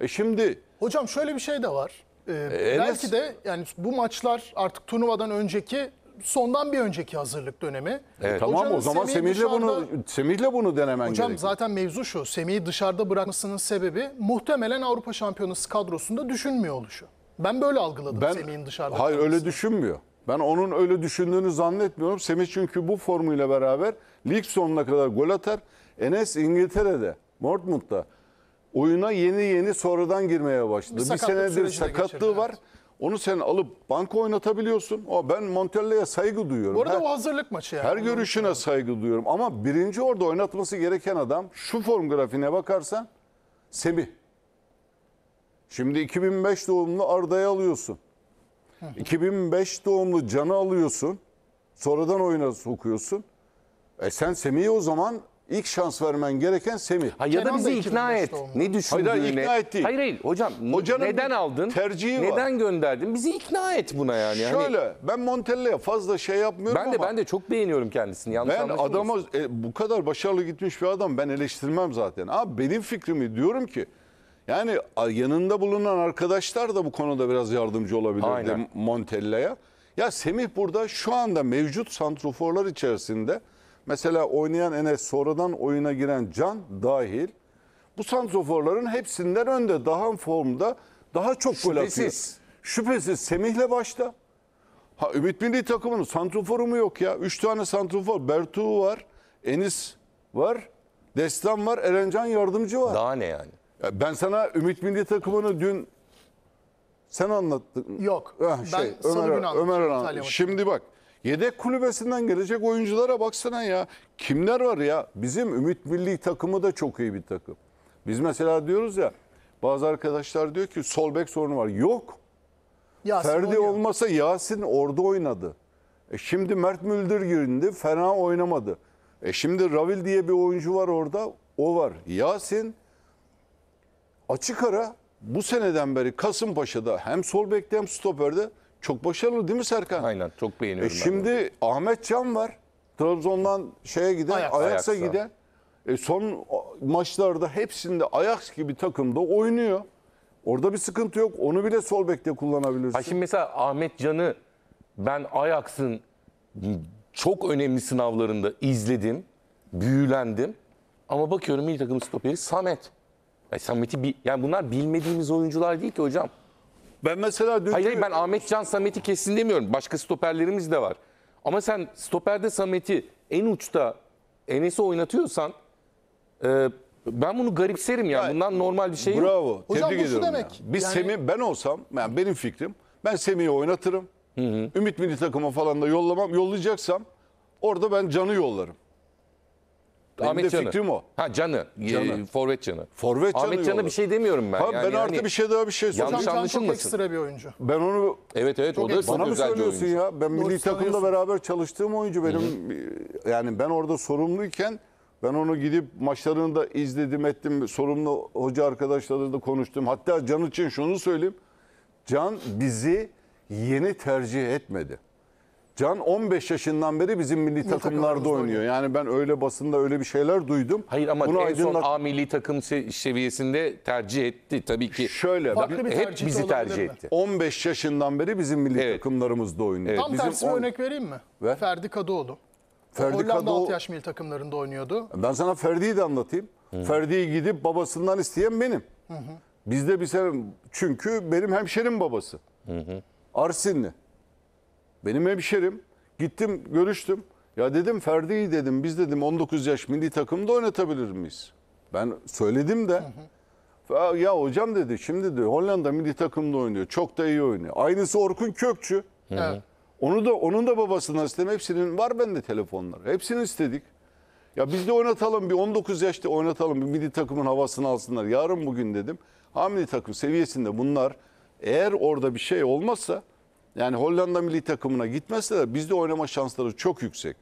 E şimdi Hocam şöyle bir şey de var. Ee, e, Enes- belki de yani bu maçlar artık turnuvadan önceki sondan bir önceki hazırlık dönemi. E, tamam o zaman Semih'i Semih'le bunu dışarıda- Semih'le bunu denemen Hocam gerekiyor. zaten mevzu şu. Semih'i dışarıda bırakmasının sebebi muhtemelen Avrupa Şampiyonası kadrosunda düşünmüyor oluşu. Ben böyle algıladım Semih'in dışarıda. Hayır öyle düşünmüyor. Ben onun öyle düşündüğünü zannetmiyorum. Semih çünkü bu formuyla beraber lig sonuna kadar gol atar. Enes İngiltere'de, Mortmut'ta oyuna yeni yeni sonradan girmeye başladı. Bir, bir senedir sakatlığı var. Evet. Onu sen alıp banka oynatabiliyorsun. O ben Montella'ya saygı duyuyorum. Bu arada her, o hazırlık maçı yani. Her görüşüne saygı duyuyorum ama birinci orada oynatması gereken adam şu form grafiğine bakarsan Semih. Şimdi 2005 doğumlu Arda'yı alıyorsun. 2005 doğumlu Can'ı alıyorsun. Sonradan oyuna sokuyorsun. E sen Semih'i o zaman İlk şans vermen gereken Semih. Ha, ya da Kenan da bizi ikna et. olmalı. Ne düşündüğüne. Hayır, hayır, ikna et değil. Hayır hayır hocam n- Hocanın neden aldın? tercihi var. neden gönderdin? Bizi ikna et buna yani. Şöyle ben Montella'ya fazla şey yapmıyorum ben de ama ben de çok beğeniyorum kendisini. Yanlış ben adama e, bu kadar başarılı gitmiş bir adam ben eleştirmem zaten. Abi benim fikrimi diyorum ki yani yanında bulunan arkadaşlar da bu konuda biraz yardımcı olabilirdi Aynen. Montella'ya. Ya Semih burada şu anda mevcut santroforlar içerisinde Mesela oynayan Enes sonradan oyuna giren Can dahil. Bu santroforların hepsinden önde daha formda daha çok gol atıyor. Şüphesiz. Şüphesiz Semih'le başta. Ha Ümit Milli takımının santroforu mu yok ya? Üç tane santrofor. Bertu var, Enis var, Destan var, Erencan yardımcı var. Daha ne yani? Ya ben sana Ümit Milli takımını dün sen anlattın. Yok. Eh, şey, ben Ömer, Ömer Ömer Şimdi bak Yedek kulübesinden gelecek oyunculara baksana ya. Kimler var ya? Bizim Ümit Milli takımı da çok iyi bir takım. Biz mesela diyoruz ya bazı arkadaşlar diyor ki sol bek sorunu var. Yok. Yasin Ferdi oynuyor. olmasa Yasin orada oynadı. E şimdi Mert Müldür girindi. Fena oynamadı. E şimdi Ravil diye bir oyuncu var orada. O var. Yasin açık ara bu seneden beri Kasımpaşa'da hem sol bekte hem stoperde çok başarılı değil mi Serkan? Aynen çok beğeniyorum. E şimdi ben Ahmet Can var. Trabzon'dan şeye giden, Ayak, Ajax'a giden. E son maçlarda hepsinde Ajax gibi takımda oynuyor. Orada bir sıkıntı yok. Onu bile sol bekte kullanabilirsin. Ha şimdi mesela Ahmet Can'ı ben Ajax'ın çok önemli sınavlarında izledim, büyülendim. Ama bakıyorum milli takım stoperi Samet. Yani e Samet'i yani bunlar bilmediğimiz oyuncular değil ki hocam. Ben mesela dünkü... Hayır, hayır ben Ahmet Can Samet'i kesin demiyorum. Başka stoperlerimiz de var. Ama sen stoperde Samet'i en uçta Enes'i oynatıyorsan e, ben bunu garipserim ya. Yani. Bundan normal bir şey Bravo. yok. Tebrik bu şu demek. Ya. Biz yani... Semih ben olsam yani benim fikrim ben Semih'i oynatırım. Hı hı. Ümit milli takıma falan da yollamam. Yollayacaksam orada ben Can'ı yollarım. Benim Ahmet de Can'ı. fikrim o. Ha Can'ı. Can'ı. Forvet Can'ı. Forvet Can'ı Ahmet Can'a bir şey demiyorum ben. Ha, ben artı bir şey daha bir şey Yanlış Can söyleyeyim. çok ekstra bir oyuncu. Ben onu Evet evet o da Bana mı söylüyorsun oyuncu. ya? Ben milli takımda beraber çalıştığım oyuncu benim. E, yani ben orada sorumluyken ben onu gidip maçlarını da izledim ettim. Sorumlu hoca arkadaşlarıyla da konuştum. Hatta Can için şunu söyleyeyim. Can bizi yeni tercih etmedi. Can 15 yaşından beri bizim milli Bu takımlarda oynuyor. Yani ben öyle basında öyle bir şeyler duydum. Hayır ama Bunu en aydınlat- son A milli takım seviyesinde tercih etti tabii ki. Şöyle Farklı bir Hep bizi tercih etti. 15 yaşından beri bizim milli Evet. takımlarımızda oynuyor. Tam Bizim tersi bir on- örnek vereyim mi? Ver. Ferdi Kadıoğlu. Ferdi Hollanda Kadıoğlu- alt yaş milli takımlarında oynuyordu. Ben sana Ferdi'yi de anlatayım. Ferdi'yi gidip babasından isteyen benim. Bizde bir sene çünkü benim hemşerim babası. Arsinli. Benim hemşerim. Gittim görüştüm. Ya dedim Ferdi'yi dedim biz dedim 19 yaş milli takımda oynatabilir miyiz? Ben söyledim de. Hı hı. Ya hocam dedi şimdi de Hollanda milli takımda oynuyor. Çok da iyi oynuyor. Aynısı Orkun Kökçü. Hı hı. Onu da onun da babasını istedim. Hepsinin var bende telefonlar. Hepsini istedik. Ya biz de oynatalım bir 19 yaşta oynatalım bir milli takımın havasını alsınlar. Yarın bugün dedim. Ha milli takım seviyesinde bunlar eğer orada bir şey olmazsa yani Hollanda milli takımına gitmezse de bizde oynama şansları çok yüksek.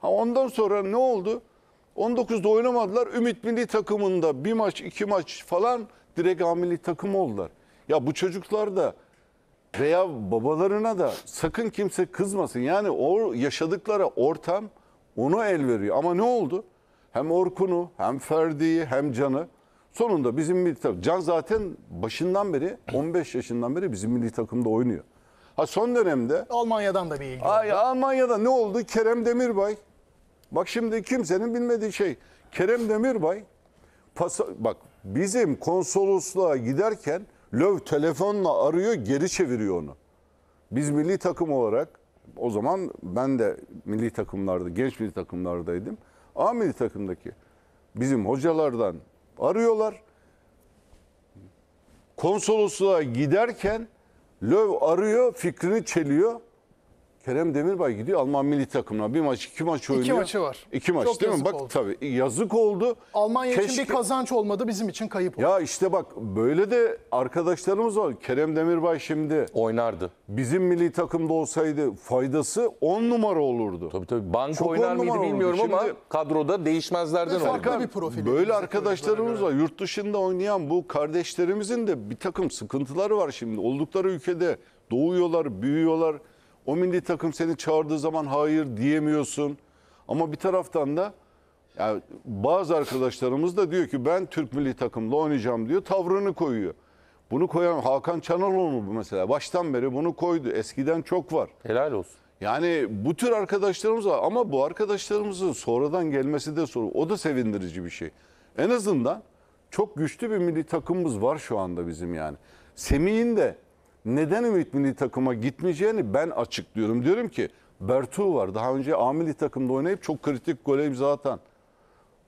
Ha ondan sonra ne oldu? 19'da oynamadılar. Ümit milli takımında bir maç, iki maç falan direkt A milli takım oldular. Ya bu çocuklar da veya babalarına da sakın kimse kızmasın. Yani o yaşadıkları ortam onu el veriyor. Ama ne oldu? Hem Orkun'u, hem Ferdi'yi, hem Can'ı. Sonunda bizim milli takım. Can zaten başından beri, 15 yaşından beri bizim milli takımda oynuyor. Ha son dönemde Almanya'dan da bir ilgi var. ay, Almanya'da ne oldu? Kerem Demirbay. Bak şimdi kimsenin bilmediği şey. Kerem Demirbay pasa, bak bizim konsolosluğa giderken Löv telefonla arıyor geri çeviriyor onu. Biz milli takım olarak o zaman ben de milli takımlarda genç milli takımlardaydım. A milli takımdaki bizim hocalardan arıyorlar. Konsolosluğa giderken Löv arıyor, fikrini çeliyor. Kerem Demirbay gidiyor Alman milli takımına. Bir maç, iki maç oynuyor. İki maçı var. İki maç Çok değil mi? Bak oldu. tabii yazık oldu. Almanya Keşke... için bir kazanç olmadı bizim için kayıp oldu. Ya işte bak böyle de arkadaşlarımız var. Kerem Demirbay şimdi oynardı. Bizim milli takımda olsaydı faydası on numara olurdu. Tabii tabii. Bank Çok oynar mıydı bilmiyorum olurdu. ama kadroda değişmezlerden olurdu. Farklı bir profil. Böyle arkadaşlarımız var. Yurt dışında oynayan bu kardeşlerimizin de bir takım sıkıntıları var şimdi. Oldukları ülkede doğuyorlar, büyüyorlar o milli takım seni çağırdığı zaman hayır diyemiyorsun. Ama bir taraftan da yani bazı arkadaşlarımız da diyor ki ben Türk milli takımda oynayacağım diyor. Tavrını koyuyor. Bunu koyan Hakan Çanaloğlu mesela baştan beri bunu koydu. Eskiden çok var. Helal olsun. Yani bu tür arkadaşlarımız var ama bu arkadaşlarımızın sonradan gelmesi de soru. O da sevindirici bir şey. En azından çok güçlü bir milli takımımız var şu anda bizim yani. Semih'in de neden Ümit Milli Takım'a gitmeyeceğini ben açıklıyorum. Diyorum ki Bertu var. Daha önce Amili Takım'da oynayıp çok kritik gol imza atan.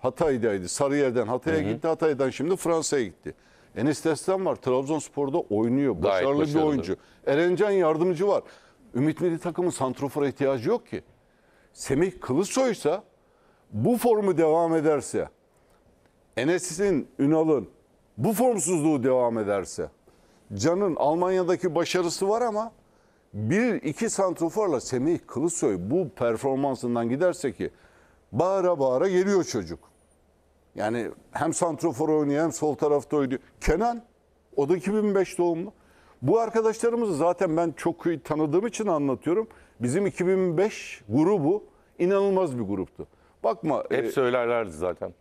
Hatay'daydı. Sarıyer'den Hatay'a hı hı. gitti. Hatay'dan şimdi Fransa'ya gitti. Enes Destan var. Trabzonspor'da oynuyor. Başarılı, başarılı bir oyuncu. Erencan yardımcı var. Ümit Milli Takım'ın santrofora ihtiyacı yok ki. Semih Kılıçsoy'sa bu formu devam ederse Enes'in, Ünal'ın bu formsuzluğu devam ederse Can'ın Almanya'daki başarısı var ama bir iki santroforla Semih Kılıçsoy bu performansından giderse ki bağıra bağıra geliyor çocuk. Yani hem santrofor oynuyor hem sol tarafta oynuyor. Kenan o da 2005 doğumlu. Bu arkadaşlarımızı zaten ben çok iyi tanıdığım için anlatıyorum. Bizim 2005 grubu inanılmaz bir gruptu. Bakma. Hep e, söylerlerdi zaten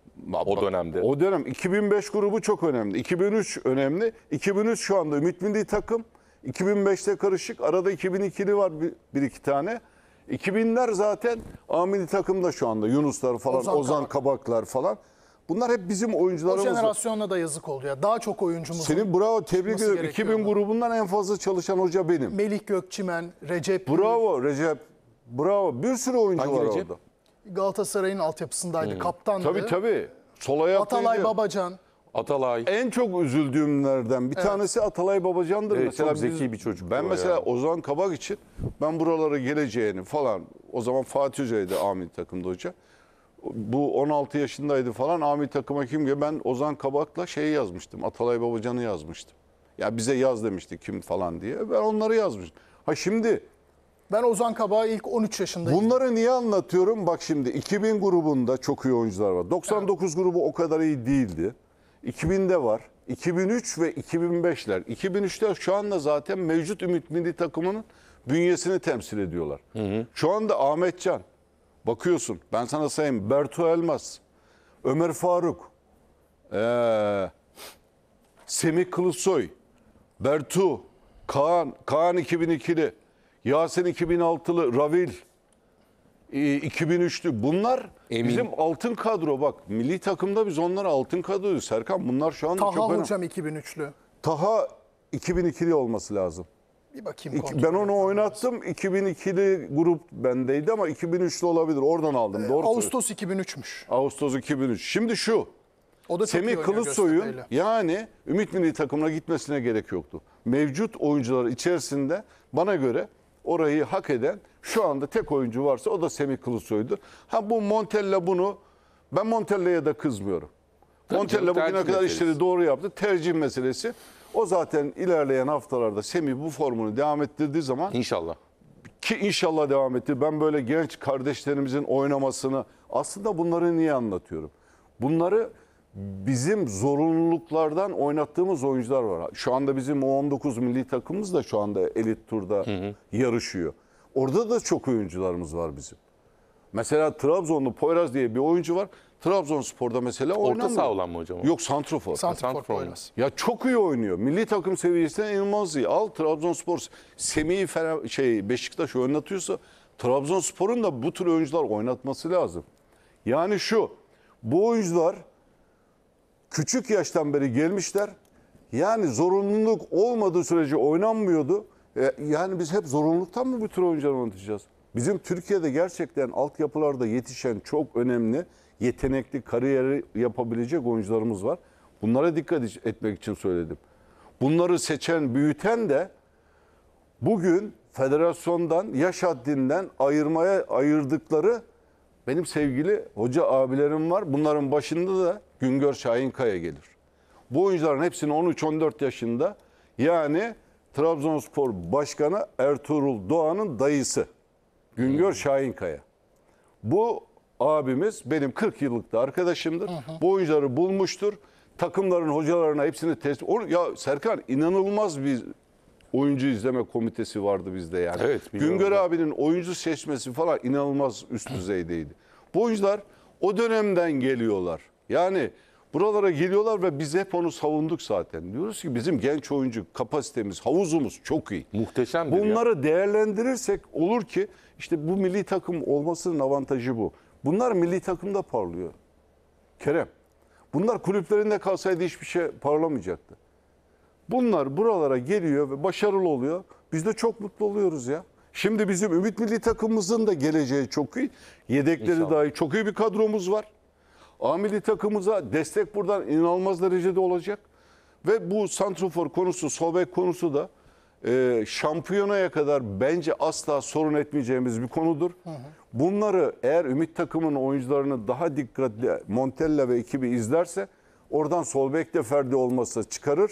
o dönemde. O dönem 2005 grubu çok önemli. 2003 önemli. 2003 şu anda Ümit Milli takım. 2005'te karışık. Arada 2002'li var bir, bir iki tane. 2000'ler zaten amili takımda şu anda. Yunuslar falan, Ozan, Ozan Kabaklar falan. Bunlar hep bizim oyuncularımız. O jenerasyonla da yazık oldu ya. Daha çok oyuncumuz. Senin bravo tebrik ediyorum. 2000 grubundan en fazla çalışan hoca benim. Melih Gökçimen, Recep. Bravo Recep. Bravo. Bir sürü oyuncu Hangi var Recep? orada. Galatasaray'ın altyapısındaydı. Hı. Hmm. Kaptandı. Tabii tabii. Sol Atalay Babacan. Atalay. En çok üzüldüğümlerden bir evet. tanesi Atalay Babacan'dır. Evet, mesela çok zeki biz, bir çocuk. Ben mesela ya. Ozan Kabak için ben buralara geleceğini falan o zaman Fatih Hoca'ydı Amil takımda hoca. Bu 16 yaşındaydı falan Amil takıma kim gel ben Ozan Kabak'la şeyi yazmıştım. Atalay Babacan'ı yazmıştım. Ya bize yaz demişti kim falan diye. Ben onları yazmıştım. Ha şimdi ben Ozan Kabak'ı ilk 13 yaşındaydım. Bunları niye anlatıyorum? Bak şimdi 2000 grubunda çok iyi oyuncular var. 99 evet. grubu o kadar iyi değildi. 2000'de var. 2003 ve 2005'ler. 2003'te şu anda zaten mevcut Ümit Milli takımının bünyesini temsil ediyorlar. Hı hı. Şu anda Ahmetcan bakıyorsun ben sana sayayım Bertu Elmas, Ömer Faruk, ee, Semih Kılıçsoy, Bertu, Kaan, Kaan 2002'li, Yasin 2006'lı, Ravil 2003'lü e, bunlar Emin. bizim altın kadro bak milli takımda biz onlar altın kadroyuz Serkan bunlar şu anda Taha çok önemli. hocam 2003'lü. Taha 2002'li olması lazım. Bir bakayım. İki, ben onu oynattım. 2002'li grup bendeydi ama 2003'lü olabilir. Oradan aldım. Ee, Doğru. Ağustos 2003'müş. Ağustos 2003. Şimdi şu. O da Semih Kılıçsoy'un yani Ümit Milli takımına gitmesine gerek yoktu. Mevcut oyuncular içerisinde bana göre orayı hak eden şu anda tek oyuncu varsa o da Semih Kılıçsoy'du. Ha bu Montella bunu ben Montella'ya da kızmıyorum. Tabii Montella canım, bugüne kadar işleri doğru yaptı. Tercih meselesi. O zaten ilerleyen haftalarda Semih bu formunu devam ettirdiği zaman İnşallah. ki inşallah devam etti. Ben böyle genç kardeşlerimizin oynamasını aslında bunları niye anlatıyorum? Bunları bizim zorunluluklardan oynattığımız oyuncular var. Şu anda bizim U19 milli takımımız da şu anda elit turda hı hı. yarışıyor. Orada da çok oyuncularımız var bizim. Mesela Trabzonlu Poyraz diye bir oyuncu var. Trabzonspor'da mesela oynamıyor. Orta saha olan mı hocam? Yok santrofor. Santrofor, santrofor Poyraz. Ya çok iyi oynuyor. Milli takım seviyesinde inanılmaz iyi. Al Trabzonspor Semih'i şey Beşiktaş oynatıyorsa Trabzonspor'un da bu tür oyuncular oynatması lazım. Yani şu bu oyuncular Küçük yaştan beri gelmişler. Yani zorunluluk olmadığı sürece oynanmıyordu. E, yani biz hep zorunluluktan mı bu tür oyuncuları oynatacağız? Bizim Türkiye'de gerçekten altyapılarda yetişen çok önemli, yetenekli, kariyeri yapabilecek oyuncularımız var. Bunlara dikkat etmek için söyledim. Bunları seçen, büyüten de bugün federasyondan, yaş haddinden ayırmaya ayırdıkları benim sevgili hoca abilerim var. Bunların başında da Güngör Şahinkaya gelir. Bu oyuncuların hepsini 13-14 yaşında yani Trabzonspor Başkanı Ertuğrul Doğan'ın dayısı Güngör hmm. Şahinkaya. Bu abimiz benim 40 yıllık da arkadaşımdır. Hı Bu oyuncuları bulmuştur. Takımların hocalarına hepsini test... Ya Serkan inanılmaz bir oyuncu izleme komitesi vardı bizde yani. Evet, Güngör ben. abinin oyuncu seçmesi falan inanılmaz üst düzeydeydi. Bu oyuncular o dönemden geliyorlar. Yani buralara geliyorlar ve biz hep onu savunduk zaten. Diyoruz ki bizim genç oyuncu kapasitemiz, havuzumuz çok iyi. Muhteşem bir Bunları değerlendirirsek olur ki işte bu milli takım olmasının avantajı bu. Bunlar milli takımda parlıyor. Kerem. Bunlar kulüplerinde kalsaydı hiçbir şey parlamayacaktı. Bunlar buralara geliyor ve başarılı oluyor. Biz de çok mutlu oluyoruz ya. Şimdi bizim Ümit Milli takımımızın da geleceği çok iyi. Yedekleri İnşallah. dahi çok iyi bir kadromuz var. A milli takımıza destek buradan inanılmaz derecede olacak. Ve bu santrofor konusu, sobek konusu da e, şampiyonaya kadar bence asla sorun etmeyeceğimiz bir konudur. Hı hı. Bunları eğer Ümit takımın oyuncularını daha dikkatli Montella ve ekibi izlerse oradan sol de Ferdi olmasa çıkarır.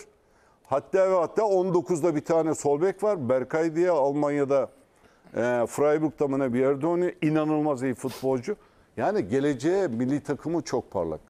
Hatta ve hatta 19'da bir tane sol bek var. Berkay diye Almanya'da e, Freiburg'da mı ne bir yerde oynuyor. İnanılmaz iyi futbolcu. Yani geleceğe milli takımı çok parlak.